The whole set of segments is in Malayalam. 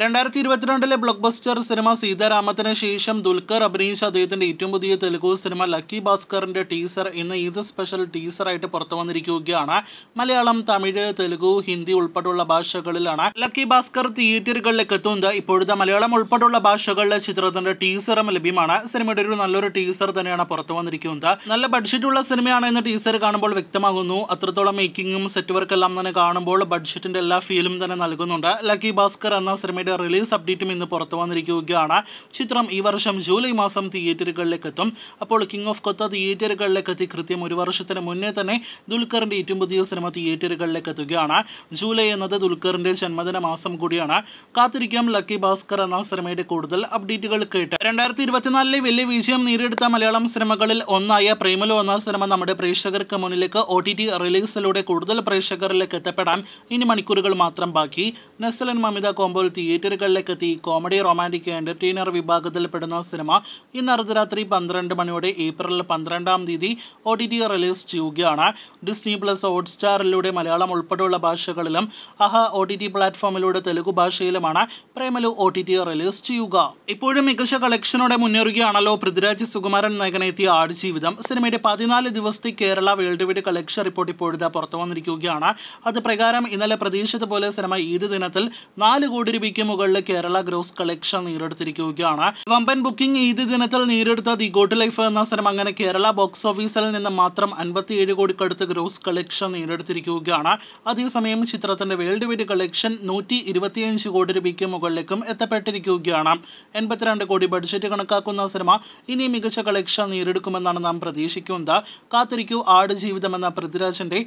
രണ്ടായിരത്തി ഇരുപത്തിരണ്ടിലെ ബ്ലോക്ക് ബസ്റ്റർ സിനിമ സീതാരാമത്തിന് ശേഷം ദുൽഖർ അഭിനയിച്ച അദ്ദേഹത്തിൻ്റെ ഏറ്റവും പുതിയ തെലുഗു സിനിമ ലക്കി ഭാസ്കറിൻ്റെ ടീസർ ഇന്ന് ഈദ് സ്പെഷ്യൽ ടീസറായിട്ട് പുറത്തു വന്നിരിക്കുകയാണ് മലയാളം തമിഴ് തെലുഗു ഹിന്ദി ഉൾപ്പെടെയുള്ള ഭാഷകളിലാണ് ലക്കി ഭാസ്കർ തിയേറ്ററുകളിലേക്ക് എത്തുന്നത് ഇപ്പോഴത്തെ മലയാളം ഉൾപ്പെടെയുള്ള ഭാഷകളിലെ ചിത്രത്തിൻ്റെ ടീസറും ലഭ്യമാണ് സിനിമയുടെ ഒരു നല്ലൊരു ടീസർ തന്നെയാണ് പുറത്തു വന്നിരിക്കുന്നത് നല്ല ബഡ്ജറ്റുള്ള സിനിമയാണ് എന്ന് ടീസർ കാണുമ്പോൾ വ്യക്തമാകുന്നു അത്രത്തോളം മേക്കിങ്ങും സെറ്റ് വർക്കെല്ലാം തന്നെ കാണുമ്പോൾ ബഡ്ജറ്റിൻ്റെ എല്ലാ ഫീലും തന്നെ നൽകുന്നുണ്ട് ലക്കി ഭാസ്കർ എന്ന സിനിമ സിനിമയുടെ റിലീസ് അപ്ഡേറ്റും ഇന്ന് പുറത്തു വന്നിരിക്കുകയാണ് ചിത്രം ഈ വർഷം ജൂലൈ മാസം തിയേറ്ററുകളിലേക്ക് എത്തും അപ്പോൾ കിങ് ഓഫ് കൊത്ത തിയേറ്ററുകളിലേക്ക് എത്തി കൃത്യം ഒരു വർഷത്തിന് മുന്നേ തന്നെ ദുൽഖറിൻ്റെ ഏറ്റവും പുതിയ സിനിമ തിയേറ്ററുകളിലേക്ക് എത്തുകയാണ് ജൂലൈ എന്നത് ദുൽഖറിൻ്റെ ജന്മദിന മാസം കൂടിയാണ് കാത്തിരിക്കാം ലക്കി ഭാസ്കർ എന്ന സിനിമയുടെ കൂടുതൽ അപ്ഡേറ്റുകൾ കേട്ട് രണ്ടായിരത്തി ഇരുപത്തിനാലിലെ വലിയ വിജയം നേരിടുത്ത മലയാളം സിനിമകളിൽ ഒന്നായ പ്രേമലോ എന്ന സിനിമ നമ്മുടെ പ്രേക്ഷകർക്ക് മുന്നിലേക്ക് ഒ ടി ടി റിലീസിലൂടെ കൂടുതൽ പ്രേക്ഷകരിലേക്ക് എത്തപ്പെടാൻ ഇനി മണിക്കൂറുകൾ മാത്രം ബാക്കി നസലൻ മമിത കോമ്പോൽ തിയേറ്റർ എത്തി കോമഡി റൊമാൻറ്റിക് എൻ്റർടൈനർ വിഭാഗത്തിൽപ്പെടുന്ന സിനിമ ഇന്ന് അർദ്ധരാത്രി പന്ത്രണ്ട് മണിയോടെ ഏപ്രിൽ പന്ത്രണ്ടാം തീയതി ഒ ടി ടി റിലീസ് ചെയ്യുകയാണ് ഡിസ്നി പ്ലസ് ഹോട്ട്സ്റ്റാറിലൂടെ മലയാളം ഉൾപ്പെടെയുള്ള ഭാഷകളിലും അഹ ഒ ടി ടി പ്ലാറ്റ്ഫോമിലൂടെ തെലുഗു ഭാഷയിലുമാണ് Premalu O T T release ചെയ്യുക ഇപ്പോഴും മികച്ച കളക്ഷനോടെ മുന്നേറുകയാണല്ലോ പൃഥ്വിരാജ് സുകുമാരൻ നയകനെത്തിയ ആടുജീവിതം സിനിമയുടെ പതിനാല് ദിവസത്തെ Kerala world wide collection report ഇപ്പോഴത്തെ പുറത്തു വന്നിരിക്കുകയാണ് അത് പ്രകാരം ഇന്നലെ പ്രതീക്ഷിച്ചതുപോലെ പോലെ സിനിമ ഈദ് ദിനത്തിൽ നാല് കോടി രൂപയ്ക്ക് മുകളിൽ കേരള ഗ്രോസ് കളക്ഷൻ നേരെടുത്തിരിക്കുകയാണ് വമ്പൻ ബുക്കിംഗ് ഈദ് ദിനത്തിൽ നേടിയെടുത്ത ദി ഗോട്ട് ലൈഫ് എന്ന സിനിമ അങ്ങനെ കേരള ബോക്സ് ഓഫീസിൽ നിന്ന് മാത്രം അൻപത്തിയേഴ് കടുത്ത് ഗ്രോസ് കളക്ഷൻ നേരെടുത്തിരിക്കുകയാണ് അതേസമയം ചിത്രത്തിന്റെ വേൾഡ് വൈഡ് കളക്ഷൻ നൂറ്റി ഇരുപത്തിയഞ്ച് കോടി രൂപയ്ക്ക് മുകളിലേക്കും എത്തപ്പെട്ടിരിക്കുകയാണ് എൺപത്തിരണ്ട് കോടി ബഡ്ജറ്റ് കണക്കാക്കുന്ന സിനിമ ഇനി മികച്ച കളക്ഷൻ നേടിയെടുക്കുമെന്നാണ് നാം പ്രതീക്ഷിക്കുന്നത് കാത്തിരിക്കൂ ആട് ജീവിതം എന്ന പൃഥ്വിരാജിന്റെ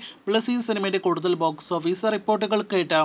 ഈ സിനിമയുടെ കൂടുതൽ ബോക്സ് ഓഫീസ് റിപ്പോർട്ടുകൾ കേട്ട്